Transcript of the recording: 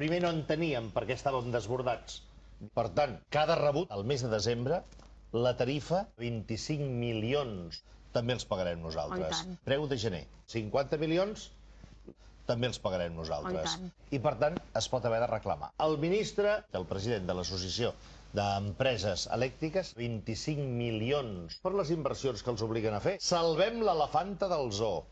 Primer no en per perquè estàvem desbordats. Per tant, cada rebut, al mes de desembre, la tarifa, 25 milions, també els pagarem nosaltres. Preu de gener, 50 milions, també els pagarem nosaltres. I, per tant, es pot haver de reclamar. El ministre, el president de l'Associació d'Empreses Elèctriques, 25 milions per les inversions que els obliguen a fer. Salvem l'elefanta del zoo.